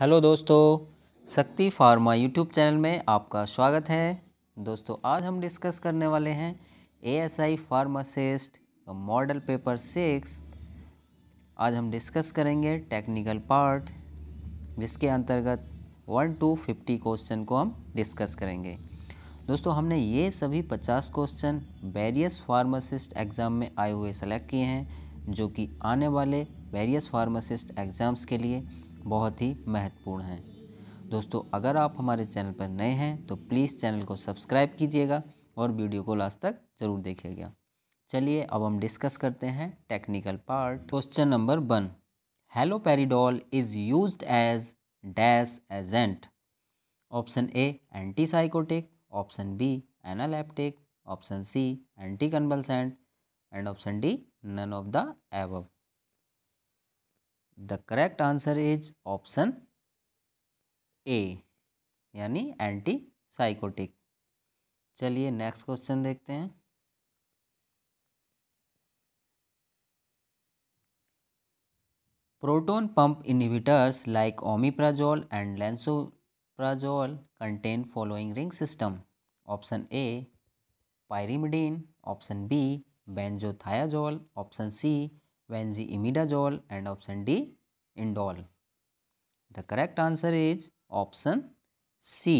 Hello दोस्तों शक्ति pharma YouTube channel में आपका स्वागत है दोस्तों आज हम डिस्कस करने वाले हैं ASI pharmacist model paper six आज हम डिस्कस करेंगे टेक्निकल पार्ट जिसके अंतर्गत वन टू फिफ्टी क्वेश्चन को हम डिस्कस करेंगे दोस्तों हमने ये सभी पचास क्वेश्चन वेरियस फार्मासिस्ट एग्ज़ाम में आए हुए सेलेक्ट किए हैं जो कि आने वाले वेरियस फार्मासिस्ट एग्ज़ाम्स के लिए बहुत ही महत्वपूर्ण हैं दोस्तों अगर आप हमारे चैनल पर नए हैं तो प्लीज़ चैनल को सब्सक्राइब कीजिएगा और वीडियो को लास्ट तक ज़रूर देखिएगा चलिए अब हम डिस्कस करते हैं technical part question number one haloperidol is use as dash agent option A antipsychotic option B analeptic option C anti convulsant and option D none of the above the correct answer is option A यानी anti psychotic चलिए next question देखते हैं proton pump inhibitors like omeprazole and lansoprazole contain following ring system option A pyrimidine option B benzothiazole option C imidazole and option D indole the correct answer is option C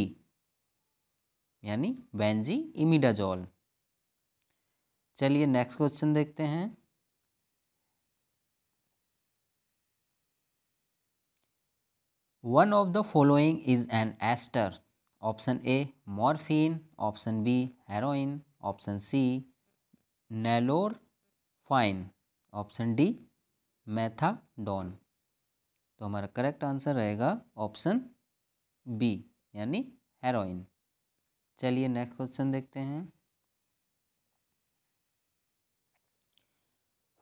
यानी benzimidazole चलिए next question देखते हैं one of the following is an ester option A morphine option B heroin option C nalorphine option D methadone तो हमारा correct answer रहेगा option B यानी heroin चलिए next question देखते हैं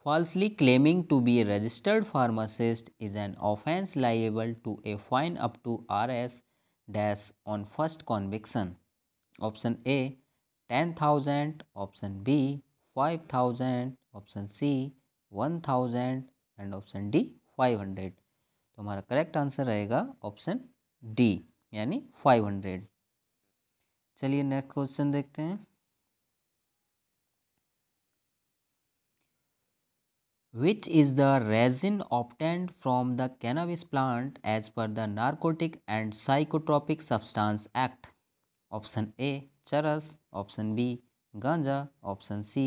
falsely claiming to be a registered pharmacist is an offence liable to a fine up to R S dash on first कॉन्विक्सन option A ten thousand option B five thousand option C one thousand and option D five hundred तो हमारा correct answer रहेगा option D यानी five hundred चलिए next question देखते हैं which is the resin obtained from the cannabis plant as per the narcotic and psychotropic substance act option A charas option B ganja option C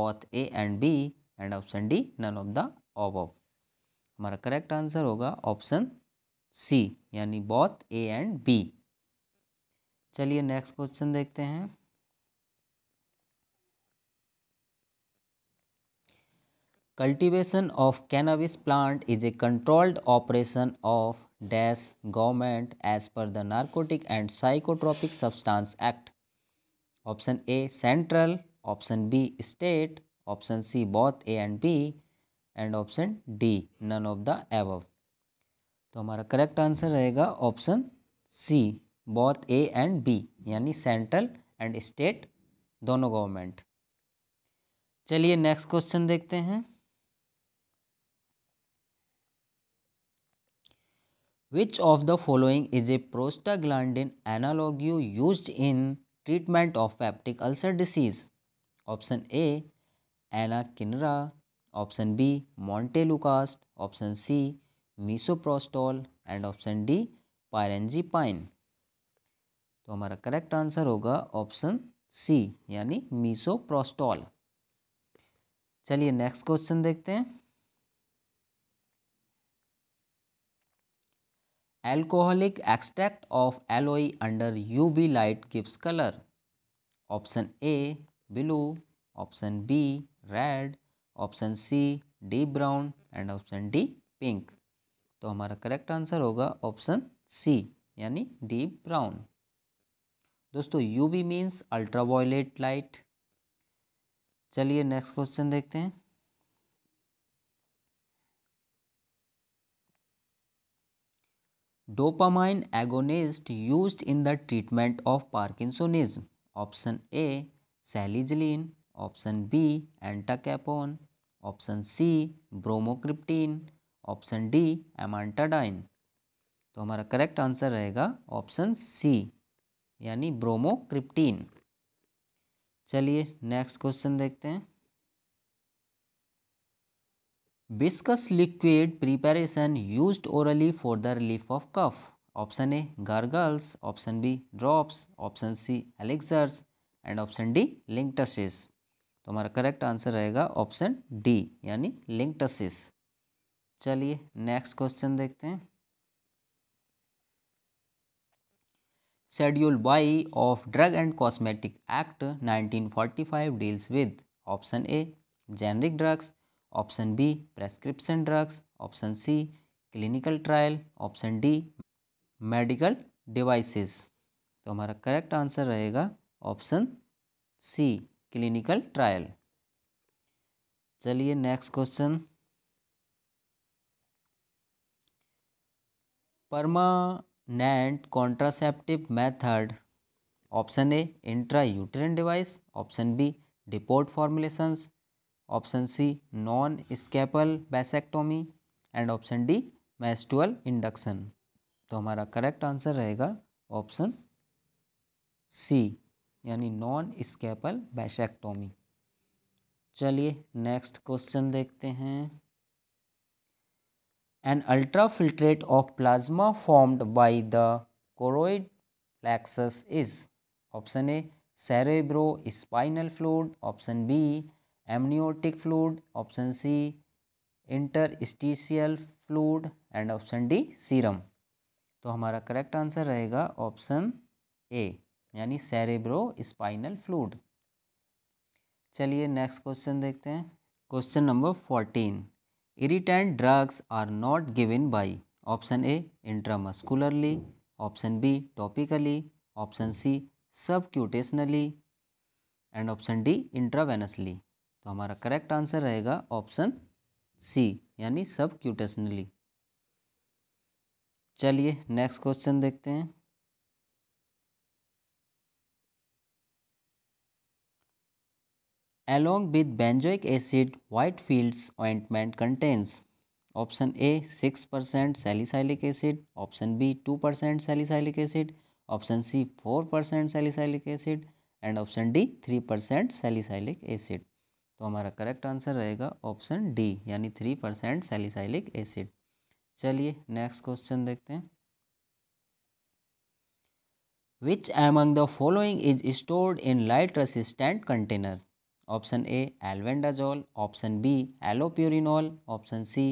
both A and B and option D none of the above of हमारा correct answer होगा option C यानी both A and B चलिए next question देखते हैं cultivation of cannabis plant is a controlled operation of dash government as per the narcotic and psychotropic substance act option A central option B state option C both A and B and option D none of the above तो हमारा correct answer रहेगा option C both A and B यानी central and state दोनों government चलिए next question देखते हैं which of the following is a prostaglandin analogue you use in treatment of peptic ulcer disease option A anakinra option B montelukast option C misoprostol and option D pirenzepine तो हमारा correct answer होगा option C यानी misoprostol चलिए next question देखते हैं alcoholic extract of aloe under B light gives colour option A blue option B red option C D brown and option D pink तो हमारा correct answer होगा option C यानी D brown दोस्तों U V means ultraviolet light चलिए next question देखते हैं dopamine agonist used in the treatment of parkinsonism option A selegiline option B entacapone option C bromocriptine option D amantadine तो हमारा correct answer रहेगा option C यानी bromocriptine चलिए next question देखते हैं viscous liquid preparation used orally for the relief of cough option A gargles option B drops option C elixirs and option D linctus तो हमारा correct answer रहेगा option D यानी linctus चलिए next question देखते हैं schedule Y of drug and cosmetic act 1945 deals with option A generic drugs option B prescription drugs option C clinical trial option D medical devices तो हमारा correct answer रहेगा option C clinical trial चलिए next question permanent contraceptive method option A intra intrauterine device option B depot formulations option C non scalpel vasectomy and option D menstrual induction तो हमारा correct answer रहेगा option C यानी non scalpel vasectomy चलिए next question देखते हैं an ultrafiltrate of plasma formed by the choroid plexus is option A cerebrospinal fluid option B amniotic fluid option C interstitial fluid and option D serum तो हमारा correct answer रहेगा option A यानी cerebrospinal fluid चलिए next question देखते हैं question number fourteen irritant drugs are not given by option A intramuscularly option B topically option C subcutaneously and option D intravenously तो हमारा correct answer रहेगा option C यानी subcutaneously चलिए next question देखते हैं along with benzoic acid whitefield's ointment contains option a 6% salicylic acid option b 2% salicylic acid option c 4% salicylic acid and option D three percent salicylic acid तो हमारा correct answer रहेगा option D यानी three percent salicylic acid चलिए next question देखते हैं which among the following is stored in light resistant container option A albendazole option B allopurinol option C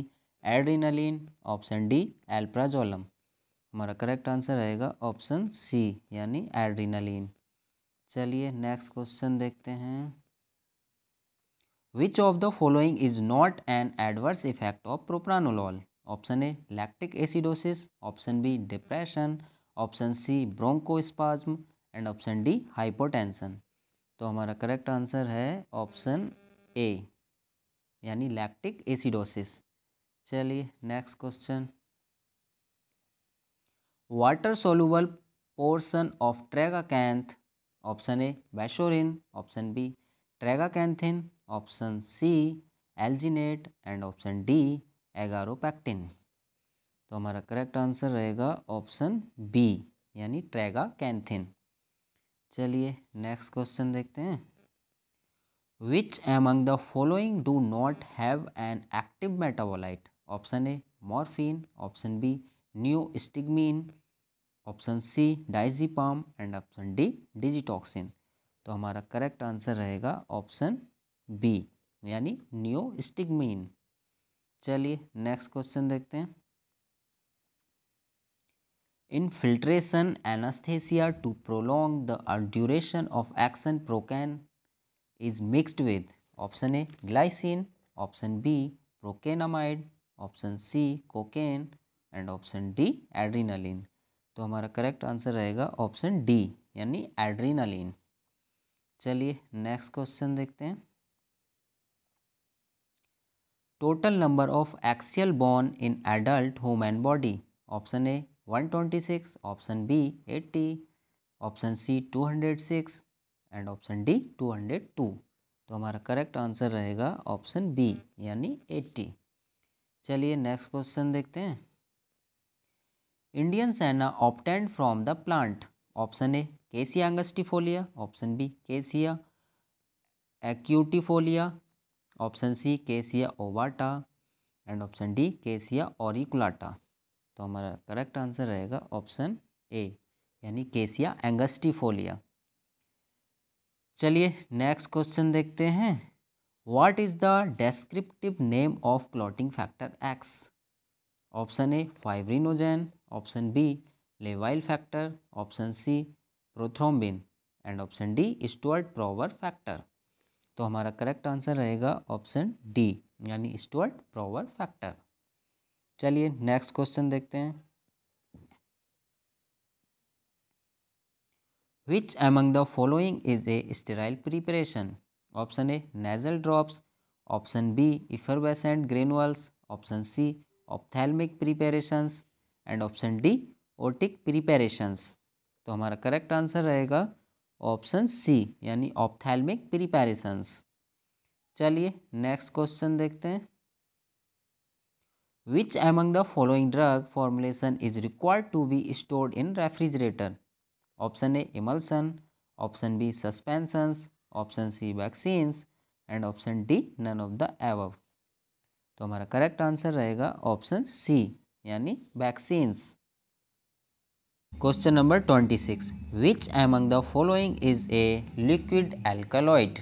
adrenaline option D alprazolam हमारा correct answer रहेगा option C यानी adrenaline चलिए next question देखते हैं which of the following is not an adverse effect of propranolol option A lactic acidosis option B depression option C bronchospasm and option D hypotension तो हमारा correct answer है option A यानी lactic acidosis चलिए next question water soluble portion of tragacanth option A bassorin option B tragacanthin option C alginate and option D agaropectin तो हमारा correct answer रहेगा option B यानी tragacanthin चलिए next question देखते हैं which among the following do not have an active metabolite option A morphine option B neostigmine option C diazepam and option D digitoxin तो हमारा correct answer रहेगा option B यानी neostigmine चलिए next question देखते हैं Infiltration anesthesia to prolong the duration of action procan is mixed with option A glycine, option B procainamide, option C cocaine and option D adrenaline तो हमारा correct answer रहेगा option D यानी adrenaline चलिए next question देखते हैं total number of axial bone in adult human body option A 126 option B 80 option C 206 and option D 202 तो हमारा correct answer रहेगा ऑप्शन बी यानी 80 चलिए नेक्स्ट क्वेश्चन देखते हैं Indian senna obtained from the plant option A cassia angustifolia option B केसिया एक्यूटिफोलिया option C केसिया ovata and option D केसिया ऑरिकुलाटा तो हमारा करेक्ट आंसर रहेगा ऑप्शन ए यानी केसिया एंगस्टिफोलिया चलिए नेक्स्ट क्वेश्चन देखते हैं what is the descriptive name of clotting factor X option A fibrinogen option B लेवाइल factor option C prothrombin and option D Stuart Prower factor तो हमारा correct answer रहेगा option D यानी Stuart Prower factor चलिए next question देखते हैं which among the following is a sterile preparation option A nasal drops option B effervescent granules option C ophthalmic preparations and option D otic preparations तो हमारा correct answer रहेगा option C यानी ophthalmic प्रिपेरेशंस चलिए next question देखते हैं Which among the following drug formulation is required to be stored in refrigerator? Option A emulsion, option B suspensions, option C vaccines and option D none of the above. तो हमारा correct answer रहेगा option C यानी vaccines question number twenty six which among the following is a liquid alkaloid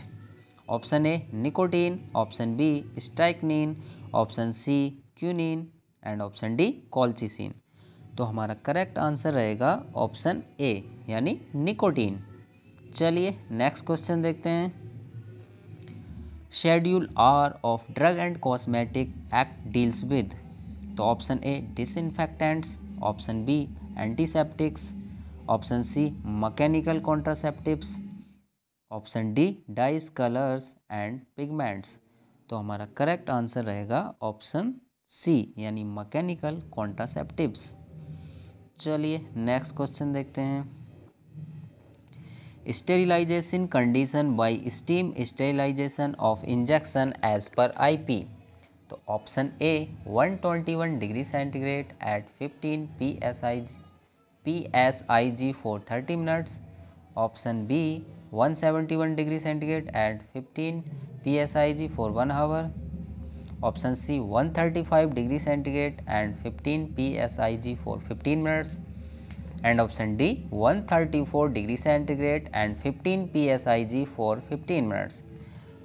option A nicotine option B strychnine option C quinine and option D colchicine तो हमारा correct answer रहेगा option A यानी nicotine चलिए next question देखते हैं schedule R of drug and cosmetic act deals with तो option A disinfectants option B antiseptics option C mechanical कॉन्ट्रासेप्टिवस option D dyes colours and pigments तो हमारा correct answer रहेगा option C यानी mechanical contraceptives चलिए next question देखते हैं sterilization condition by steam sterilization of injection as per IP तो option A 121 degree centigrade at 15 P S I P S I G for thirty minutes option B 171 degree centigrade at 15 P S I G for one hour option C 135 degree centigrade and 15 P S I G for 15 minutes and option D 134 degree centigrade and 15 G for 15 minutes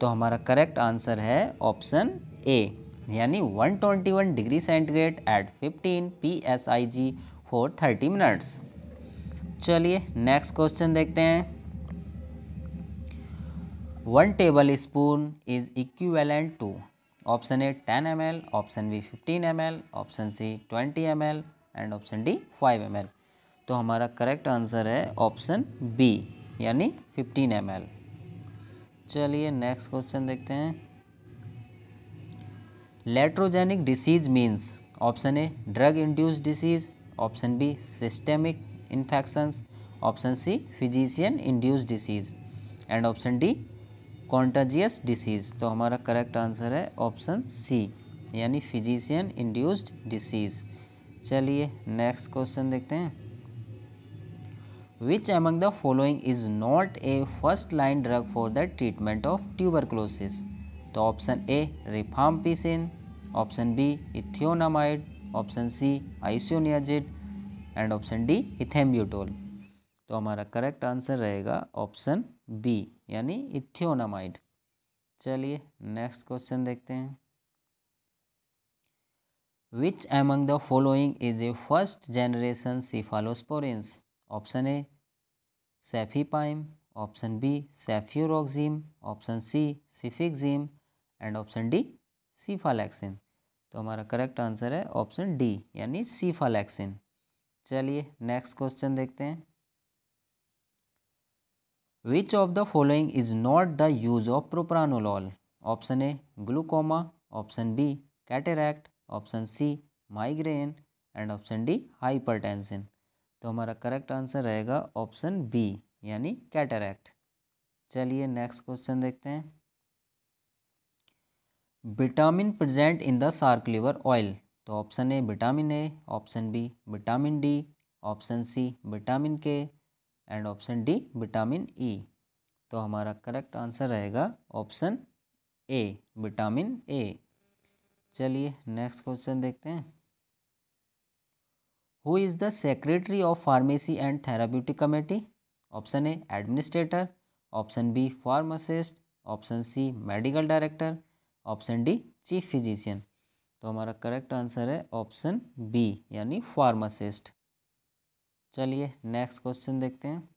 तो हमारा correct answer है option A यानी 121 degree centigrade at 15 G for 30 minutes चलिए next question देखते हैं one tablespoon is equivalent to option A 10 M option B 15 M option C 20 M and option D 5 M तो हमारा correct answer है option B यानी 15 M चलिए next question देखते हैं iatrogenic disease means option A drug induce disease option B systemic infections option C physician induce disease and option D contagious disease तो हमारा correct answer है option C यानी physician induced disease चलिए next question देखते हैं which among the following is not a first line drug for the treatment of tuberculosis तो option A rifampicin option B ethionamide option C isoniazid and option D ethambutol तो हमारा correct answer रहेगा option B यानी ethionamide चलिए next question देखते हैं which among the following is a first generation cephalosporins option A cefepime option B cefuroxime option C cefixime and option D cephalexin तो हमारा correct answer है option D यानी cephalexin चलिए next question देखते हैं which of the following is not the use of propranolol option A glaucoma option B cataract option C migraine and option D hypertension तो हमारा correct answer रहेगा option B यानी cataract चलिए next question देखते हैं vitamin present in the shark liver oil तो option A vitamin A option B vitamin D option C vitamin K and option D vitamin E तो हमारा correct answer रहेगा option A vitamin A चलिए next question देखते हैं who is the secretary of pharmacy and therapeutic committee option A administrator option B pharmacist option C medical director option D chief physician तो हमारा correct answer है option B यानी pharmacist चलिए next question देखते हैं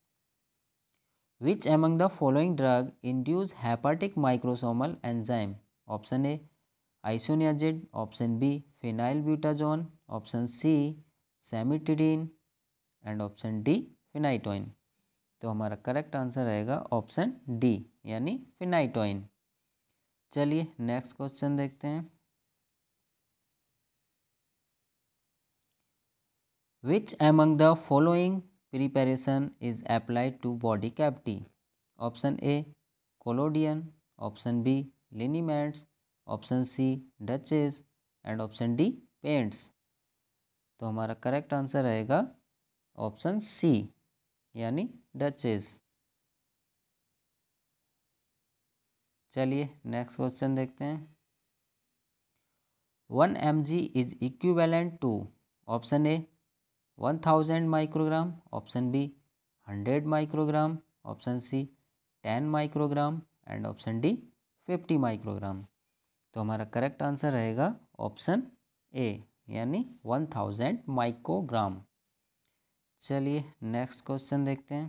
which among the following drug induce hepatic microsomal enzyme option A isoniazid option B phenylbutazone option C cimetidine and option D phenytoin तो हमारा correct answer रहेगा option D यानी phenytoin चलिए next question देखते हैं which among the following preparation is applied to body cavity option a collodion option b liniments option C douches and option D paints तो हमारा correct answer रहेगा option C यानी douches चलिए next question देखते हैं one M G is equivalent to option A one thousand microgram option B hundred microgram option C ten microgram and option D fifty microgram तो हमारा correct answer रहेगा option A यानी one thousand microgram चलिए next question देखते हैं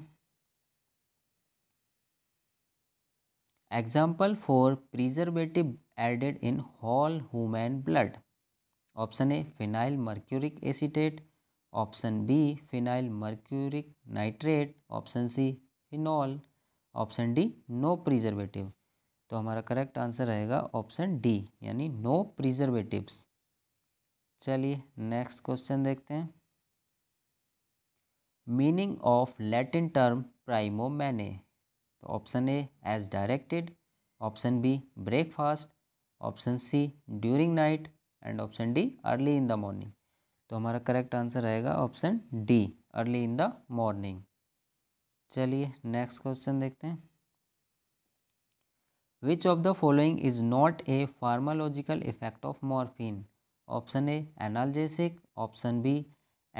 example for preservative added in whole human blood option A phenyl mercuric acetate option B phenyl mercuric nitrate option C phenol option D no preservative तो हमारा correct answer रहेगा option D यानी no preservatives चलिए next question देखते हैं meaning of Latin term primo mane तो option A as directed option B breakfast option C during night and option D early in the morning तो हमारा correct answer रहेगा option D early in the morning चलिए next question देखते हैं which of the following is not a pharmacological effect of morphine option A analgesic option B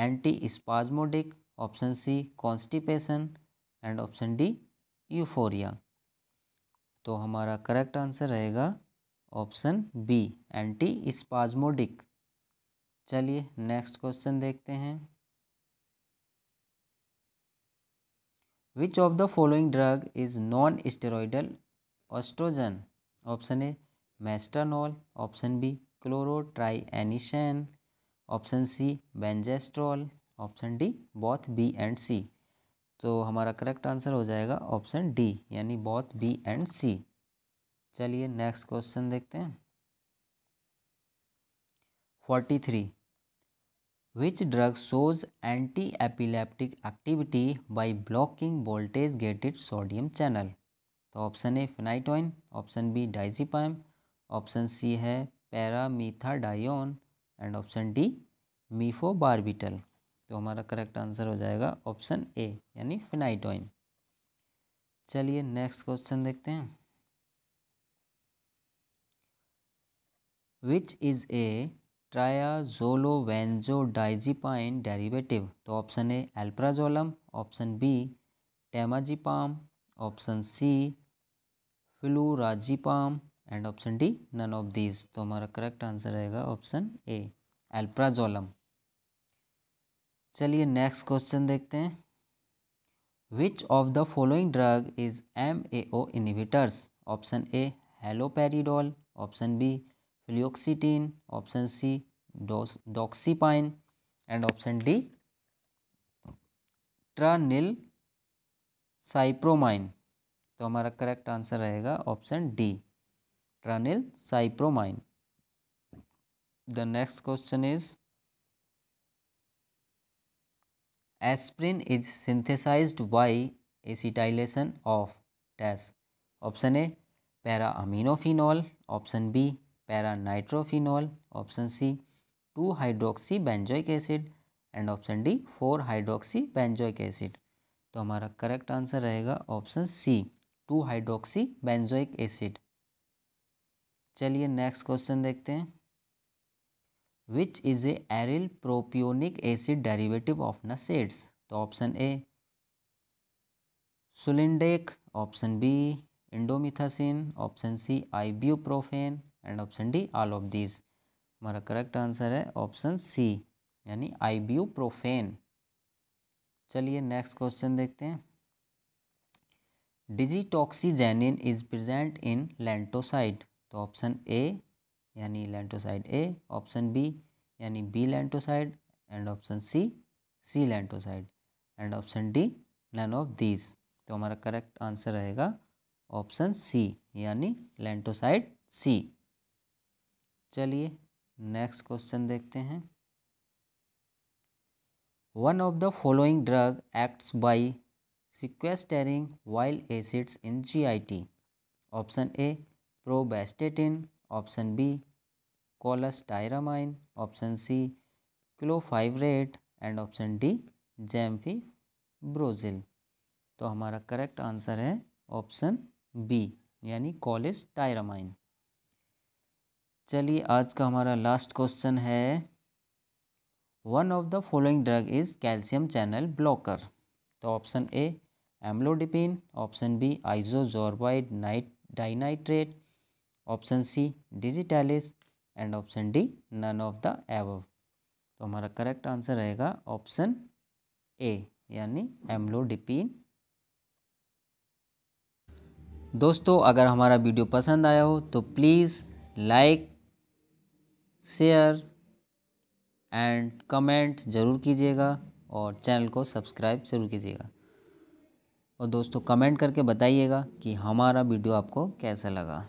antispasmodic option C constipation and option D euphoria तो हमारा correct answer रहेगा option B antispasmodic चलिए next question देखते हैं which of the following drug is non steroidal oestrogen option A mestranol option B chloro chlorotrianisene option C benzestrol option D both B and सी तो हमारा correct answer हो जाएगा option D यानी both B and C चलिए next question देखते हैं forty three which drug shows anti-epileptic activity by blocking voltage gated sodium channel तो option A phenytoin option B diazepam option C है paramethadione and option D mephobarbital तो हमारा correct answer हो जाएगा option A यानी phenytoin चलिए next question देखते हैं which is a triazolobenzodiazepine derivative तो option A alprazolam option B temazepam option C flurazepam and option D none of these तो हमारा करेक्ट आंसर रहेगा ऑप्शन ए एल्प्राजोलम चलिए नेक्स्ट क्वेश्चन देखते हैं which of the following drug is M A O inhibitors option A haloperidol option B fluoxetine option C doxepin and option D tranylcypromine तो हमारा correct answer रहेगा option D ट्रानिल साइप्रोमाइन the next question is aspirin is synthesized by acetylation of टैस option A para aminophenol option B para nitrophenol option C two hydroxy benzoic acid and option D four hydroxy benzoic acid तो हमारा correct answer रहेगा option C two hydroxy benzoic acid चलिए next question देखते हैं which is a aryl propionic acid derivative of NSAIDs तो option A sulindac option B indomethacin option C ibuprofen and option D all of these हमारा correct answer है option C यानी ibuprofen चलिए next question देखते हैं डिजिटॉक्सीजेनिन is present in लेंटोसाइड तो option A यानी lanatoside A option B यानी B lanatoside and option C C lanatoside and option D none of these तो हमारा करेक्ट आंसर रहेगा ऑप्शन सी यानी लेंटोसाइड सी चलिए नेक्स्ट क्वेश्चन देखते हैं one of the following drug acts by sequestering wild acids in GIT option A pravastatin option B cholestyramine option C clofibrate and option D gemfibrozil तो हमारा correct answer है option B यानी cholestyramine चलिए आज का हमारा last question है one of the following drug is calcium channel blocker तो option A amlodipine option B isosorbide nit dinitrate option C digitalis and option D none of the above तो हमारा correct answer रहेगा option A यानी amlodipine दोस्तों अगर हमारा video पसंद आया हो तो please like share and comment ज़रूर कीजिएगा और चैनल को सब्सक्राइब ज़रूर कीजिएगा और दोस्तों कमेंट करके बताइएगा कि हमारा वीडियो आपको कैसा लगा